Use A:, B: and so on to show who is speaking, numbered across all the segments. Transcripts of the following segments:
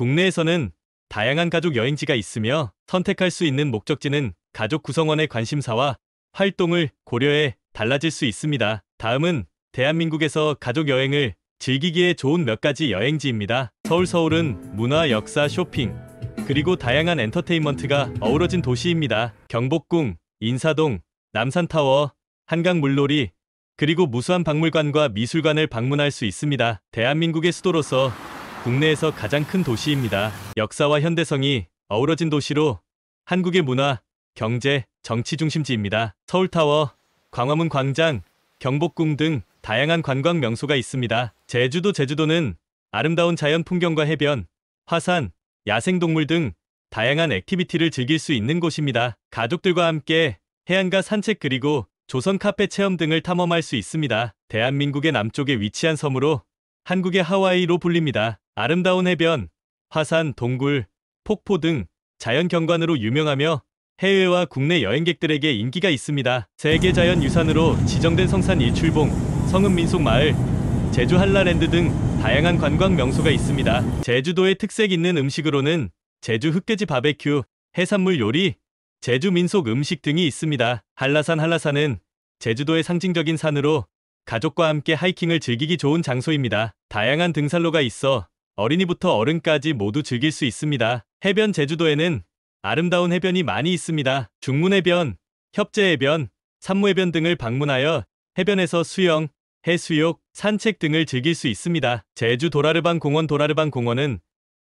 A: 국내에서는 다양한 가족 여행지가 있으며 선택할 수 있는 목적지는 가족 구성원의 관심사와 활동을 고려해 달라질 수 있습니다. 다음은 대한민국에서 가족 여행을 즐기기에 좋은 몇 가지 여행지입니다. 서울 서울은 문화, 역사, 쇼핑, 그리고 다양한 엔터테인먼트가 어우러진 도시입니다. 경복궁, 인사동, 남산타워, 한강 물놀이, 그리고 무수한 박물관과 미술관을 방문할 수 있습니다. 대한민국의 수도로서 국내에서 가장 큰 도시입니다. 역사와 현대성이 어우러진 도시로 한국의 문화, 경제, 정치 중심지입니다. 서울타워, 광화문 광장, 경복궁 등 다양한 관광 명소가 있습니다. 제주도 제주도는 아름다운 자연 풍경과 해변, 화산, 야생동물 등 다양한 액티비티를 즐길 수 있는 곳입니다. 가족들과 함께 해안가 산책 그리고 조선 카페 체험 등을 탐험할 수 있습니다. 대한민국의 남쪽에 위치한 섬으로 한국의 하와이로 불립니다. 아름다운 해변, 화산, 동굴, 폭포 등 자연 경관으로 유명하며 해외와 국내 여행객들에게 인기가 있습니다. 세계자연유산으로 지정된 성산 일출봉, 성읍민속마을 제주 한라랜드 등 다양한 관광 명소가 있습니다. 제주도의 특색 있는 음식으로는 제주 흑돼지 바베큐, 해산물 요리, 제주 민속 음식 등이 있습니다. 한라산 한라산은 제주도의 상징적인 산으로 가족과 함께 하이킹을 즐기기 좋은 장소입니다. 다양한 등산로가 있어 어린이부터 어른까지 모두 즐길 수 있습니다. 해변 제주도에는 아름다운 해변이 많이 있습니다. 중문해변, 협재해변, 산무해변 등을 방문하여 해변에서 수영, 해수욕, 산책 등을 즐길 수 있습니다. 제주 도라르방 공원 도라르방 공원은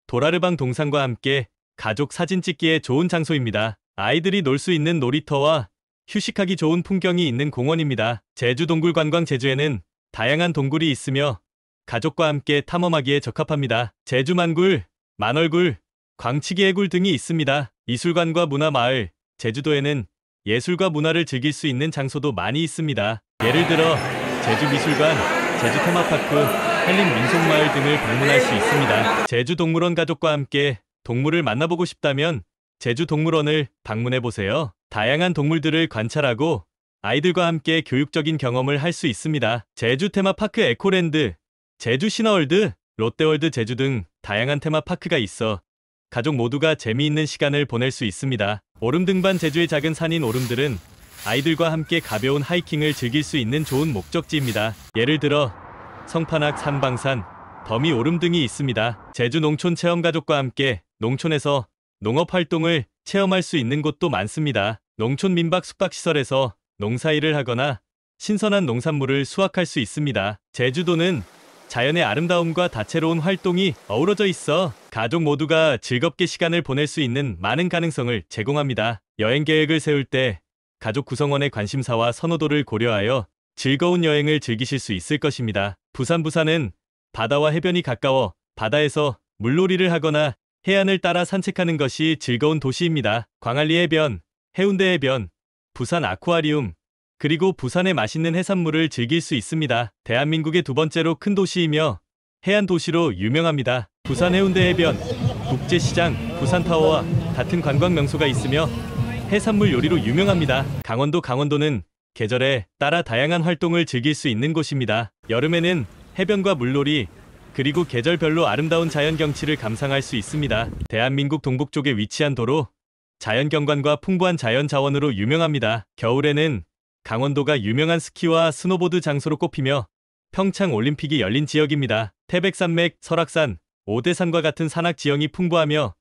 A: 도라르방 동산과 함께 가족 사진 찍기에 좋은 장소입니다. 아이들이 놀 수 있는 놀이터와 휴식하기 좋은 풍경이 있는 공원입니다. 제주 동굴 관광 제주에는 다양한 동굴이 있으며 가족과 함께 탐험하기에 적합합니다. 제주만굴, 만월굴, 광치계의굴 등이 있습니다. 미술관과 문화마을, 제주도에는 예술과 문화를 즐길 수 있는 장소도 많이 있습니다. 예를 들어 제주미술관, 제주테마파크, 한림민속마을 등을 방문할 수 있습니다. 제주동물원 가족과 함께 동물을 만나보고 싶다면 제주동물원을 방문해보세요. 다양한 동물들을 관찰하고 아이들과 함께 교육적인 경험을 할 수 있습니다. 제주 테마파크 에코랜드 제주 시나월드, 롯데월드 제주 등 다양한 테마파크가 있어 가족 모두가 재미있는 시간을 보낼 수 있습니다. 오름 등반 제주의 작은 산인 오름들은 아이들과 함께 가벼운 하이킹을 즐길 수 있는 좋은 목적지입니다. 예를 들어 성판악 산방산, 더미 오름 등이 있습니다. 제주 농촌 체험 가족과 함께 농촌에서 농업 활동을 체험할 수 있는 곳도 많습니다. 농촌 민박 숙박시설에서 농사일을 하거나 신선한 농산물을 수확할 수 있습니다. 제주도는 자연의 아름다움과 다채로운 활동이 어우러져 있어 가족 모두가 즐겁게 시간을 보낼 수 있는 많은 가능성을 제공합니다. 여행 계획을 세울 때 가족 구성원의 관심사와 선호도를 고려하여 즐거운 여행을 즐기실 수 있을 것입니다. 부산 부산은 바다와 해변이 가까워 바다에서 물놀이를 하거나 해안을 따라 산책하는 것이 즐거운 도시입니다. 광안리 해변, 해운대 해변, 부산 아쿠아리움, 그리고 부산의 맛있는 해산물을 즐길 수 있습니다. 대한민국의 두 번째로 큰 도시이며 해안 도시로 유명합니다. 부산 해운대 해변, 국제시장, 부산타워와 같은 관광 명소가 있으며 해산물 요리로 유명합니다. 강원도 강원도는 계절에 따라 다양한 활동을 즐길 수 있는 곳입니다. 여름에는 해변과 물놀이, 그리고 계절별로 아름다운 자연 경치를 감상할 수 있습니다. 대한민국 동북쪽에 위치한 도로, 자연 경관과 풍부한 자연 자원으로 유명합니다. 겨울에는 강원도가 유명한 스키와 스노보드 장소로 꼽히며 평창 올림픽이 열린 지역입니다. 태백산맥, 설악산, 오대산과 같은 산악 지형이 풍부하며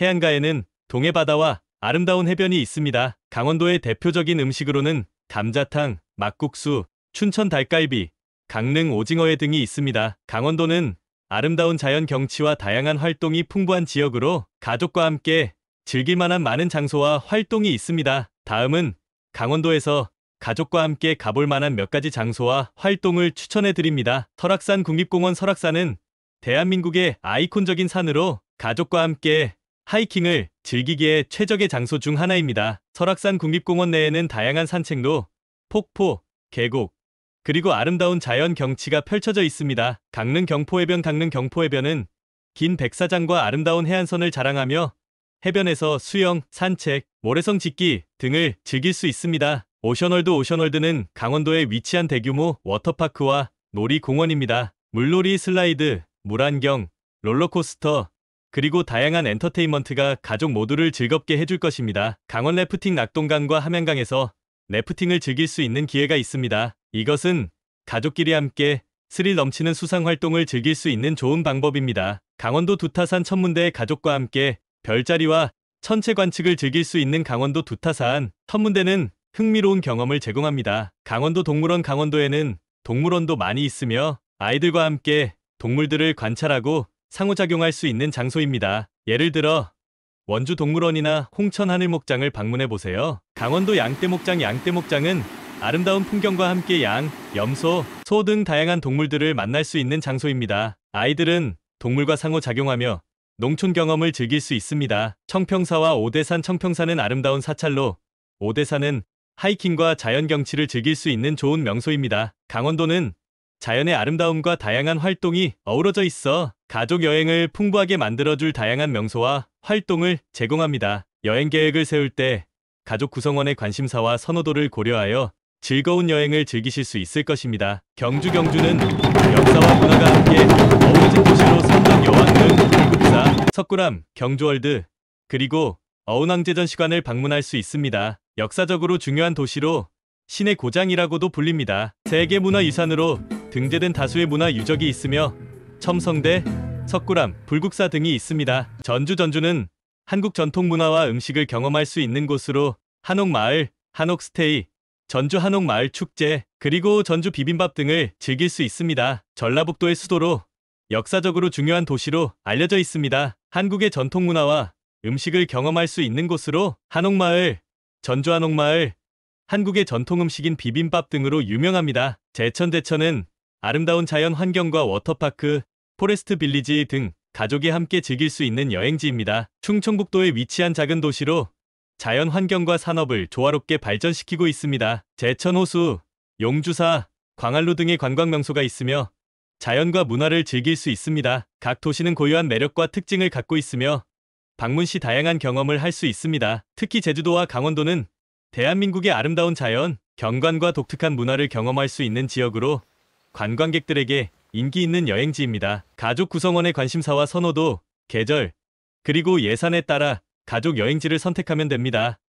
A: 해안가에는 동해바다와 아름다운 해변이 있습니다. 강원도의 대표적인 음식으로는 감자탕, 막국수, 춘천 달갈비, 강릉 오징어회 등이 있습니다. 강원도는 아름다운 자연 경치와 다양한 활동이 풍부한 지역으로 가족과 함께 즐길 만한 많은 장소와 활동이 있습니다. 다음은 강원도에서 가족과 함께 가볼 만한 몇 가지 장소와 활동을 추천해 드립니다. 설악산 국립공원 설악산은 대한민국의 아이콘적인 산으로 가족과 함께 하이킹을 즐기기에 최적의 장소 중 하나입니다. 설악산 국립공원 내에는 다양한 산책로, 폭포, 계곡, 그리고 아름다운 자연 경치가 펼쳐져 있습니다. 강릉 경포해변 강릉 경포해변은 긴 백사장과 아름다운 해안선을 자랑하며 해변에서 수영, 산책, 모래성 짓기 등을 즐길 수 있습니다. 오션월드 오션월드는 강원도에 위치한 대규모 워터파크와 놀이공원입니다. 물놀이 슬라이드, 물안경, 롤러코스터, 그리고 다양한 엔터테인먼트가 가족 모두를 즐겁게 해줄 것입니다. 강원 래프팅 낙동강과 함양강에서 래프팅을 즐길 수 있는 기회가 있습니다. 이것은 가족끼리 함께 스릴 넘치는 수상활동을 즐길 수 있는 좋은 방법입니다. 강원도 두타산 천문대의 가족과 함께 별자리와 천체 관측을 즐길 수 있는 강원도 두타산 천문대는 흥미로운 경험을 제공합니다. 강원도 동물원 강원도에는 동물원도 많이 있으며 아이들과 함께 동물들을 관찰하고 상호작용할 수 있는 장소입니다. 예를 들어 원주 동물원이나 홍천 하늘목장을 방문해 보세요. 강원도 양떼목장 양떼목장은 아름다운 풍경과 함께 양, 염소, 소 등 다양한 동물들을 만날 수 있는 장소입니다. 아이들은 동물과 상호작용하며 농촌 경험을 즐길 수 있습니다. 청평사와 오대산 청평사는 아름다운 사찰로 오대산은 하이킹과 자연 경치를 즐길 수 있는 좋은 명소입니다. 강원도는 자연의 아름다움과 다양한 활동이 어우러져 있어 가족 여행을 풍부하게 만들어줄 다양한 명소와 활동을 제공합니다. 여행 계획을 세울 때 가족 구성원의 관심사와 선호도를 고려하여 즐거운 여행을 즐기실 수 있을 것입니다. 경주 경주는 역사와 문화가 함께 어우러진 도시로 선덕 여왕릉, 불국사, 석굴암, 경주월드, 그리고 어운왕제전 시관을 방문할 수 있습니다. 역사적으로 중요한 도시로 신의 고장이라고도 불립니다. 세계문화유산으로 등재된 다수의 문화 유적이 있으며 첨성대, 석굴암, 불국사 등이 있습니다. 전주 전주는 한국 전통 문화와 음식을 경험할 수 있는 곳으로 한옥마을, 한옥스테이, 전주 한옥마을 축제, 그리고 전주 비빔밥 등을 즐길 수 있습니다. 전라북도의 수도로 역사적으로 중요한 도시로 알려져 있습니다. 한국의 전통 문화와 음식을 경험할 수 있는 곳으로 한옥마을, 전주한옥마을 한국의 전통 음식인 비빔밥 등으로 유명합니다. 제천 제천은 아름다운 자연 환경과 워터파크, 포레스트 빌리지 등 가족이 함께 즐길 수 있는 여행지입니다. 충청북도에 위치한 작은 도시로 자연 환경과 산업을 조화롭게 발전시키고 있습니다. 제천호수, 용주사, 광안루 등의 관광 명소가 있으며 자연과 문화를 즐길 수 있습니다. 각 도시는 고유한 매력과 특징을 갖고 있으며 방문 시 다양한 경험을 할 수 있습니다. 특히 제주도와 강원도는 대한민국의 아름다운 자연, 경관과 독특한 문화를 경험할 수 있는 지역으로 관광객들에게 인기 있는 여행지입니다. 가족 구성원의 관심사와 선호도, 계절, 그리고 예산에 따라 가족 여행지를 선택하면 됩니다.